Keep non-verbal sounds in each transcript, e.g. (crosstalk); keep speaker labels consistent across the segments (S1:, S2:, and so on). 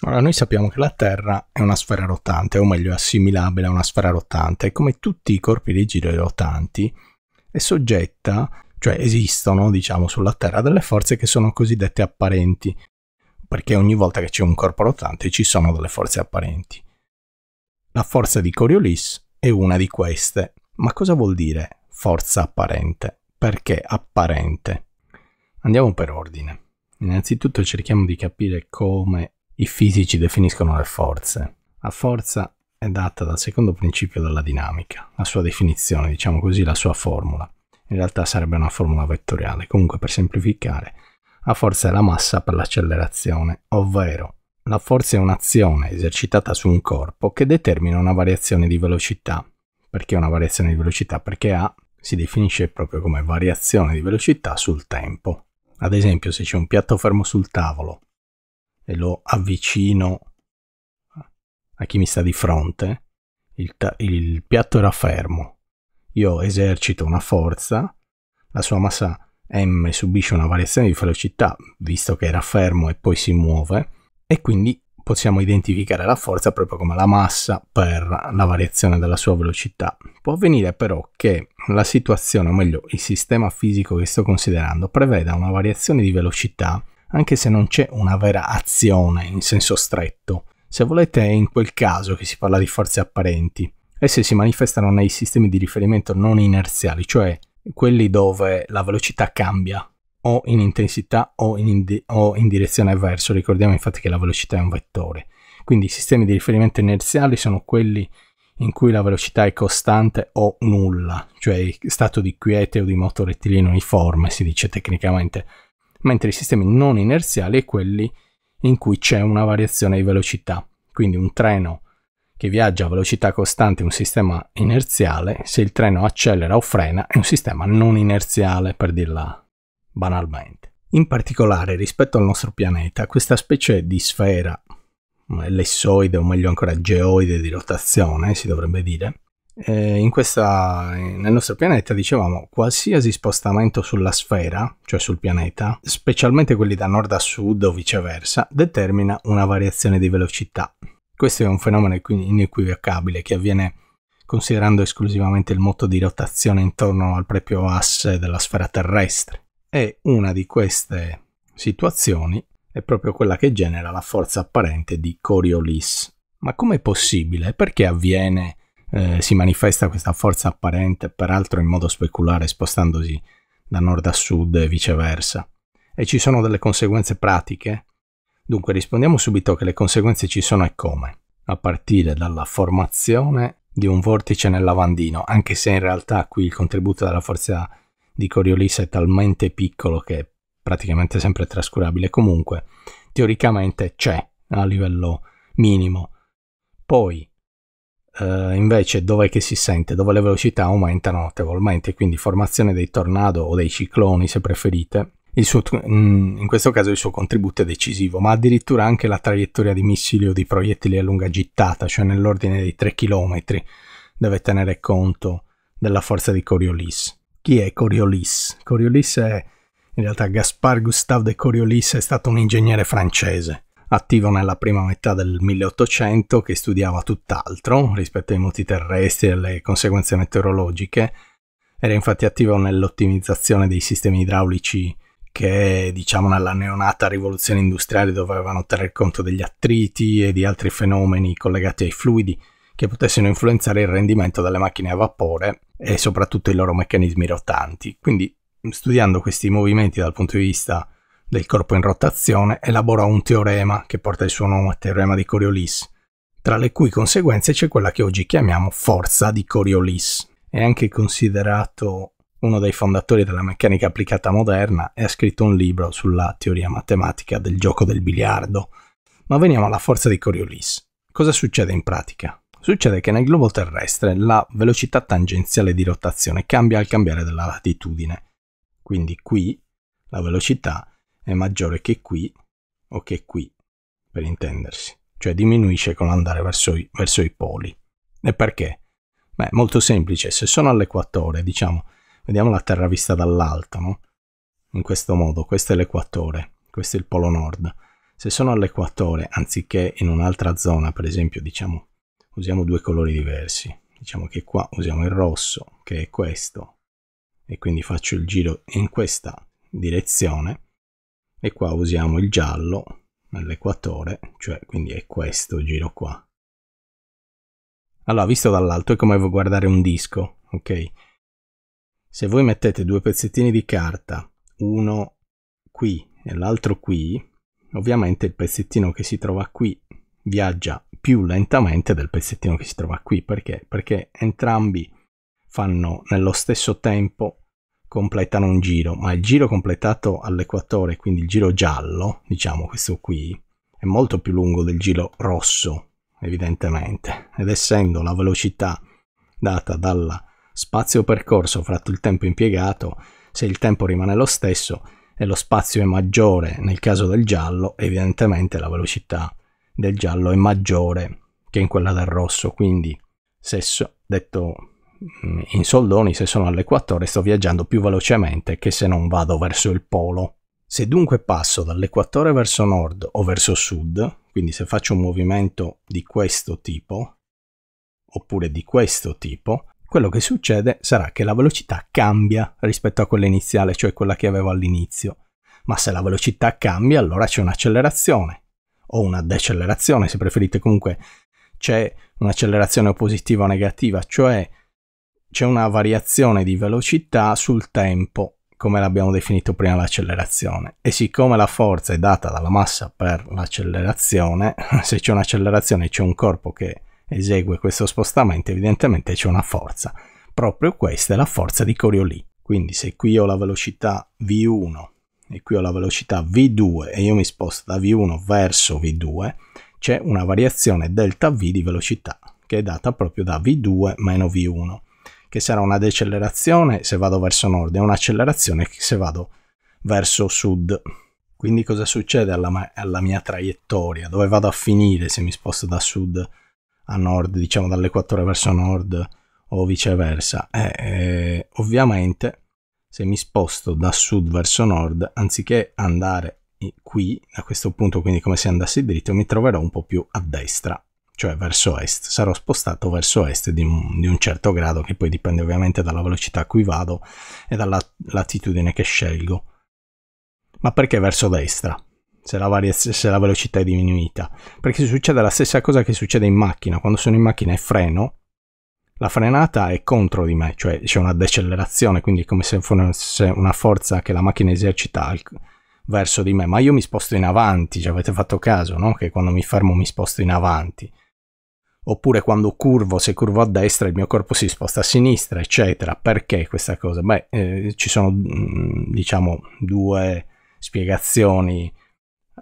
S1: Allora, noi sappiamo che la Terra è una sfera rotante, o meglio, è assimilabile a una sfera rotante, e come tutti i corpi rigidi rotanti, è soggetta, cioè esistono, diciamo, sulla Terra delle forze che sono cosiddette apparenti, perché ogni volta che c'è un corpo rotante ci sono delle forze apparenti. La forza di Coriolis è una di queste. Ma cosa vuol dire forza apparente? Perché apparente? Andiamo per ordine. Innanzitutto cerchiamo di capire come i fisici definiscono le forze. La forza è data dal secondo principio della dinamica, la sua definizione, diciamo così, la sua formula. In realtà sarebbe una formula vettoriale, comunque per semplificare, la forza è la massa per l'accelerazione, ovvero la forza è un'azione esercitata su un corpo che determina una variazione di velocità. Perché una variazione di velocità? Perché A si definisce proprio come variazione di velocità sul tempo. Ad esempio, se c'è un piatto fermo sul tavolo e lo avvicino a chi mi sta di fronte, il, ta- il piatto era fermo. Io esercito una forza, la sua massa M subisce una variazione di velocità, visto che era fermo e poi si muove, e quindi possiamo identificare la forza proprio come la massa per la variazione della sua velocità. Può avvenire però che la situazione, o meglio il sistema fisico che sto considerando, preveda una variazione di velocità anche se non c'è una vera azione in senso stretto. Se volete è in quel caso che si parla di forze apparenti. Esse si manifestano nei sistemi di riferimento non inerziali, cioè quelli dove la velocità cambia o in intensità o in, di- o in direzione verso. Ricordiamo infatti che la velocità è un vettore. Quindi i sistemi di riferimento inerziali sono quelli in cui la velocità è costante o nulla, cioè stato di quiete o di moto rettilineo uniforme, si dice tecnicamente, mentre i sistemi non inerziali è quelli in cui c'è una variazione di velocità. Quindi un treno che viaggia a velocità costante è un sistema inerziale, se il treno accelera o frena è un sistema non inerziale, per dirla banalmente. In particolare rispetto al nostro pianeta, questa specie di sfera, ellissoide o meglio ancora geoide di rotazione si dovrebbe dire, eh, questa, nel nostro pianeta dicevamo qualsiasi spostamento sulla sfera, cioè sul pianeta, specialmente quelli da nord a sud o viceversa, determina una variazione di velocità. Questo è un fenomeno inequivocabile che avviene considerando esclusivamente il moto di rotazione intorno al proprio asse della sfera terrestre. E una di queste situazioni è proprio quella che genera la forza apparente di Coriolis. Ma com'è possibile? Perché avviene eh, si manifesta questa forza apparente, peraltro in modo speculare, spostandosi da nord a sud e viceversa. E ci sono delle conseguenze pratiche? Dunque rispondiamo subito che le conseguenze ci sono e come, a partire dalla formazione di un vortice nel lavandino, anche se in realtà qui il contributo della forza di Coriolis è talmente piccolo che è praticamente sempre trascurabile. Comunque, teoricamente c'è a livello minimo. Poi eh, invece dov'è che si sente? Dove le velocità aumentano notevolmente, quindi formazione dei tornado o dei cicloni se preferite. Suo, mm, in questo caso il suo contributo è decisivo, ma addirittura anche la traiettoria di missili o di proiettili a lunga gittata, cioè nell'ordine dei 3 km, deve tenere conto della forza di Coriolis. Chi è Coriolis? Coriolis è in realtà Gaspard Gustave de Coriolis è stato un ingegnere francese attivo nella prima metà del 1800 che studiava tutt'altro rispetto ai moti terrestri e alle conseguenze meteorologiche. Era infatti attivo nell'ottimizzazione dei sistemi idraulici che, diciamo, nella neonata rivoluzione industriale dovevano tenere conto degli attriti e di altri fenomeni collegati ai fluidi che potessero influenzare il rendimento delle macchine a vapore e soprattutto i loro meccanismi rotanti. Quindi, studiando questi movimenti dal punto di vista del corpo in rotazione, elaborò un teorema che porta il suo nome, teorema di Coriolis, tra le cui conseguenze c'è quella che oggi chiamiamo forza di Coriolis. È anche considerato uno dei fondatori della meccanica applicata moderna e ha scritto un libro sulla teoria matematica del gioco del biliardo. Ma veniamo alla forza di Coriolis. Cosa succede in pratica? Succede che nel globo terrestre la velocità tangenziale di rotazione cambia al cambiare della latitudine. Quindi qui la velocità è maggiore che qui o che qui, per intendersi, cioè diminuisce con l'andare verso i, verso i poli. E perché? Beh, molto semplice, se sono all'equatore, diciamo, vediamo la Terra vista dall'alto, no? In questo modo, questo è l'equatore, questo è il polo nord. Se sono all'equatore, anziché in un'altra zona, per esempio, diciamo, usiamo due colori diversi. Diciamo che qua usiamo il rosso, che è questo, e quindi faccio il giro in questa direzione, e qua usiamo il giallo nell'equatore, cioè quindi è questo giro qua. Allora, visto dall'alto è come guardare un disco, ok? Se voi mettete due pezzettini di carta, uno qui e l'altro qui, ovviamente il pezzettino che si trova qui viaggia più lentamente del pezzettino che si trova qui, perché? Perché entrambi fanno nello stesso tempo completano un giro, ma il giro completato all'equatore, quindi il giro giallo, diciamo questo qui, è molto più lungo del giro rosso, evidentemente, ed essendo la velocità data dal spazio percorso fratto il tempo impiegato, se il tempo rimane lo stesso e lo spazio è maggiore nel caso del giallo, evidentemente la velocità del giallo è maggiore che in quella del rosso, quindi stesso detto in soldoni se sono all'equatore sto viaggiando più velocemente che se non vado verso il polo. Se dunque passo dall'equatore verso nord o verso sud, quindi se faccio un movimento di questo tipo, oppure di questo tipo, quello che succede sarà che la velocità cambia rispetto a quella iniziale, cioè quella che avevo all'inizio. Ma se la velocità cambia, allora c'è un'accelerazione o una decelerazione, se preferite comunque c'è un'accelerazione positiva o negativa, cioè c'è una variazione di velocità sul tempo, come l'abbiamo definito prima l'accelerazione. E siccome la forza è data dalla massa per l'accelerazione, (laughs) se c'è un'accelerazione e c'è un corpo che esegue questo spostamento, evidentemente c'è una forza. Proprio questa è la forza di Coriolis. Quindi se qui ho la velocità V1 e qui ho la velocità V2 e io mi sposto da V1 verso V2, c'è una variazione delta V di velocità che è data proprio da V2 meno V1 che sarà una decelerazione se vado verso nord e un'accelerazione se vado verso sud. Quindi cosa succede alla, alla, mia traiettoria? Dove vado a finire se mi sposto da sud a nord, diciamo dall'equatore verso nord o viceversa? Eh, eh, ovviamente se mi sposto da sud verso nord, anziché andare qui a questo punto, quindi come se andassi dritto, mi troverò un po' più a destra cioè verso est, sarò spostato verso est di un, di un certo grado che poi dipende ovviamente dalla velocità a cui vado e dalla latitudine che scelgo. Ma perché verso destra? Se la, varia, se la velocità è diminuita. Perché succede la stessa cosa che succede in macchina. Quando sono in macchina e freno, la frenata è contro di me, cioè c'è una decelerazione, quindi è come se fosse una forza che la macchina esercita verso di me, ma io mi sposto in avanti, ci avete fatto caso, no? Che quando mi fermo mi sposto in avanti oppure quando curvo, se curvo a destra il mio corpo si sposta a sinistra, eccetera. Perché questa cosa? Beh, eh, ci sono mm, diciamo due spiegazioni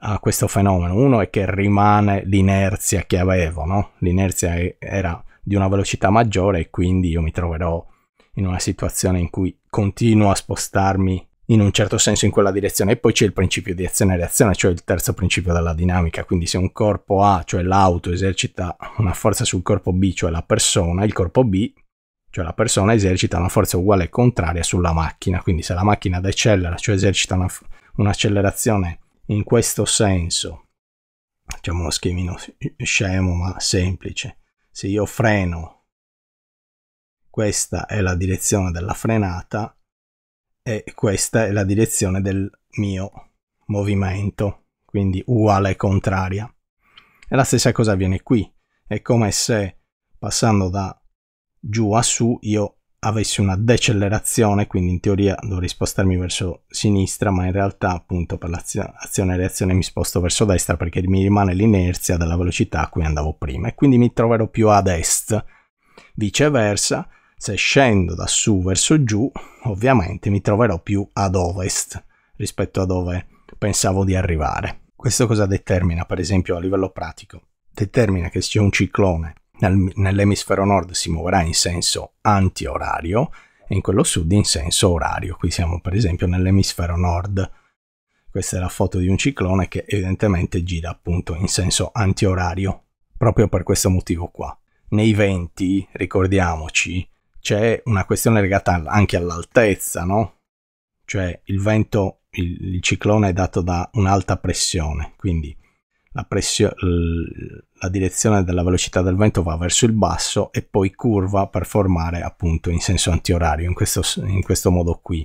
S1: a questo fenomeno. Uno è che rimane l'inerzia che avevo, no? L'inerzia era di una velocità maggiore e quindi io mi troverò in una situazione in cui continuo a spostarmi in un certo senso in quella direzione. E poi c'è il principio di azione-reazione, cioè il terzo principio della dinamica. Quindi se un corpo A, cioè l'auto, esercita una forza sul corpo B, cioè la persona, il corpo B, cioè la persona, esercita una forza uguale e contraria sulla macchina. Quindi se la macchina decelera, cioè esercita una, un'accelerazione in questo senso, facciamo uno schemino scemo ma semplice, se io freno, questa è la direzione della frenata, e questa è la direzione del mio movimento, quindi uguale e contraria. E la stessa cosa avviene qui, è come se passando da giù a su io avessi una decelerazione, quindi in teoria dovrei spostarmi verso sinistra, ma in realtà appunto per l'azione e reazione mi sposto verso destra perché mi rimane l'inerzia della velocità a cui andavo prima e quindi mi troverò più ad est. Viceversa, se scendo da su verso giù, ovviamente mi troverò più ad ovest rispetto a dove pensavo di arrivare. Questo cosa determina, per esempio, a livello pratico? Determina che se un ciclone nel, nell'emisfero nord si muoverà in senso anti-orario e in quello sud in senso orario. Qui siamo, per esempio, nell'emisfero nord. Questa è la foto di un ciclone che evidentemente gira appunto in senso anti-orario, proprio per questo motivo qua. Nei venti, ricordiamoci, c'è una questione legata anche all'altezza, no? Cioè il vento, il, il ciclone è dato da un'alta pressione, quindi la, pressio, la direzione della velocità del vento va verso il basso e poi curva per formare appunto in senso antiorario, in questo, in questo modo qui.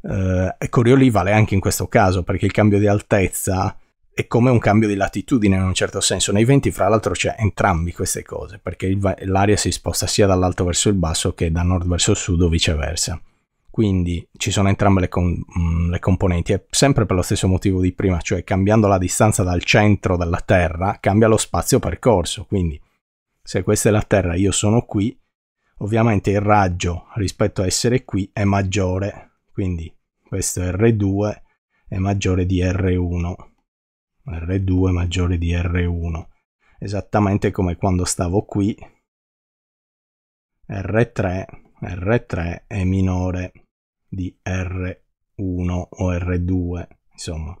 S1: Eh, e Corioli vale anche in questo caso perché il cambio di altezza è come un cambio di latitudine in un certo senso. Nei venti, fra l'altro, c'è entrambi queste cose, perché l'aria si sposta sia dall'alto verso il basso che da nord verso sud o viceversa. Quindi ci sono entrambe le, com- mm, le componenti, e sempre per lo stesso motivo di prima, cioè cambiando la distanza dal centro della Terra, cambia lo spazio percorso. Quindi, se questa è la Terra, e io sono qui, ovviamente il raggio rispetto a essere qui è maggiore, quindi questo R2 è maggiore di R1 R2 maggiore di R1, esattamente come quando stavo qui, R3, R3 è minore di R1 o R2, insomma,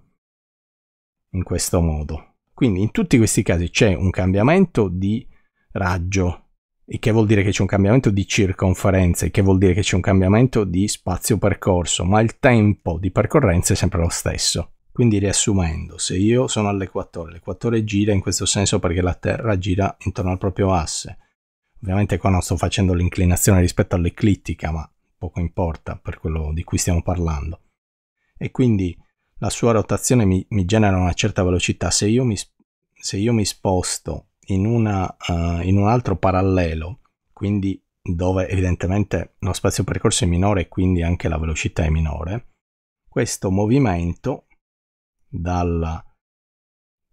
S1: in questo modo. Quindi in tutti questi casi c'è un cambiamento di raggio il che vuol dire che c'è un cambiamento di circonferenza, il che vuol dire che c'è un cambiamento di spazio percorso, ma il tempo di percorrenza è sempre lo stesso. Quindi riassumendo, se io sono all'equatore, l'equatore gira in questo senso perché la Terra gira intorno al proprio asse. Ovviamente qua non sto facendo l'inclinazione rispetto all'eclittica, ma poco importa per quello di cui stiamo parlando. E quindi la sua rotazione mi, mi genera una certa velocità. Se io mi, se io mi sposto in, una, uh, in un altro parallelo, quindi dove evidentemente lo spazio percorso è minore e quindi anche la velocità è minore, questo movimento dalla,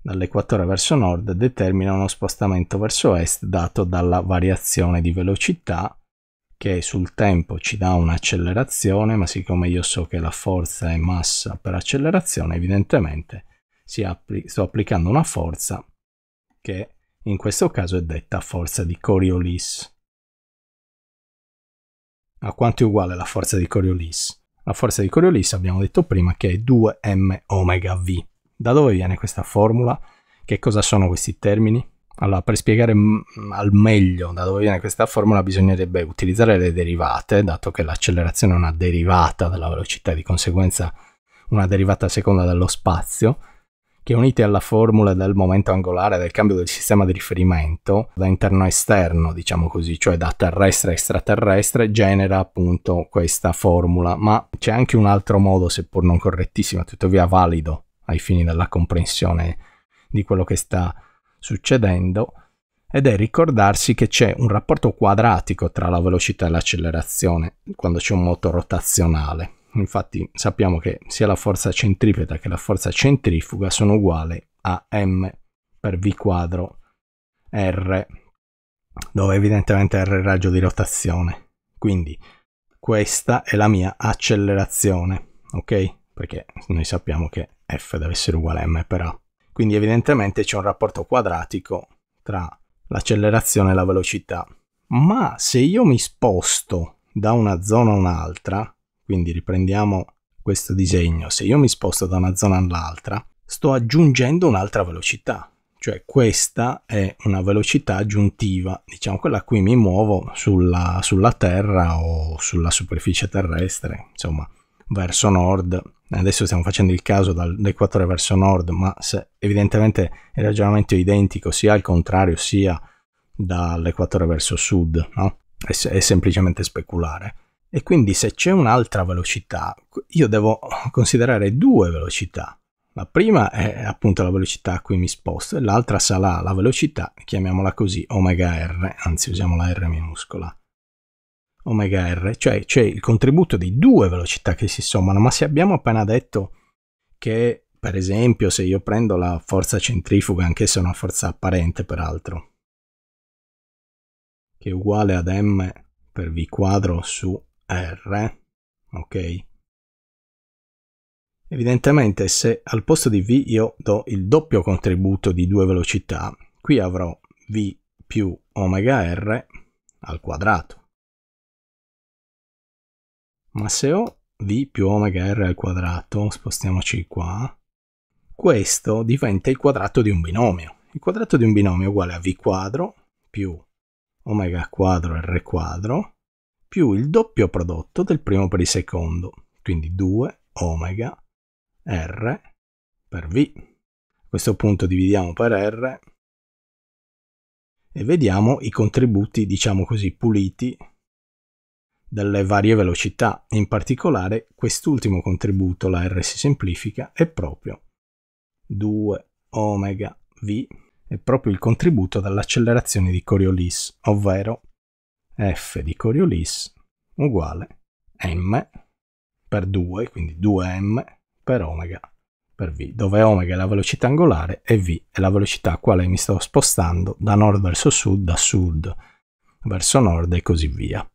S1: dall'equatore verso nord determina uno spostamento verso est dato dalla variazione di velocità che sul tempo ci dà un'accelerazione, ma siccome io so che la forza è massa per accelerazione, evidentemente appli- sto applicando una forza che in questo caso è detta forza di Coriolis. A quanto è uguale la forza di Coriolis? La forza di Coriolis abbiamo detto prima che è 2m omega v. Da dove viene questa formula? Che cosa sono questi termini? Allora, per spiegare al meglio da dove viene questa formula bisognerebbe utilizzare le derivate, dato che l'accelerazione è una derivata della velocità e di conseguenza una derivata a seconda dello spazio, che unite alla formula del momento angolare del cambio del sistema di riferimento da interno a esterno, diciamo così, cioè da terrestre a extraterrestre, genera appunto questa formula. Ma c'è anche un altro modo, seppur non correttissimo, tuttavia valido ai fini della comprensione di quello che sta succedendo, ed è ricordarsi che c'è un rapporto quadratico tra la velocità e l'accelerazione quando c'è un moto rotazionale. Infatti sappiamo che sia la forza centripeta che la forza centrifuga sono uguali a m per v quadro r, dove evidentemente r è il raggio di rotazione. Quindi questa è la mia accelerazione, ok? Perché noi sappiamo che f deve essere uguale a m per a. Quindi evidentemente c'è un rapporto quadratico tra l'accelerazione e la velocità. Ma se io mi sposto da una zona a un'altra, quindi riprendiamo questo disegno. Se io mi sposto da una zona all'altra, sto aggiungendo un'altra velocità. Cioè questa è una velocità aggiuntiva, diciamo quella a cui mi muovo sulla, sulla Terra o sulla superficie terrestre, insomma, verso nord. Adesso stiamo facendo il caso dall'equatore verso nord, ma se evidentemente il ragionamento è identico sia al contrario sia dall'equatore verso sud, no? È, è semplicemente speculare. E quindi se c'è un'altra velocità, io devo considerare due velocità. La prima è appunto la velocità a cui mi sposto e l'altra sarà la velocità, chiamiamola così, omega r, anzi usiamo la r minuscola. Omega r, cioè c'è il contributo di due velocità che si sommano, ma se abbiamo appena detto che per esempio se io prendo la forza centrifuga, anch'essa è una forza apparente peraltro, che è uguale ad m per v quadro su R, ok? Evidentemente se al posto di V io do il doppio contributo di due velocità, qui avrò V più omega R al quadrato. Ma se ho V più omega R al quadrato, spostiamoci qua, questo diventa il quadrato di un binomio. Il quadrato di un binomio è uguale a V quadro più omega quadro R quadro più il doppio prodotto del primo per il secondo, quindi 2 omega r per v. A questo punto dividiamo per r e vediamo i contributi, diciamo così, puliti delle varie velocità. In particolare quest'ultimo contributo, la r si semplifica, è proprio 2 omega v, è proprio il contributo dall'accelerazione di Coriolis, ovvero f di Coriolis uguale m per 2, quindi 2m per omega per v, dove omega è la velocità angolare e v è la velocità a quale mi sto spostando da nord verso sud, da sud verso nord e così via.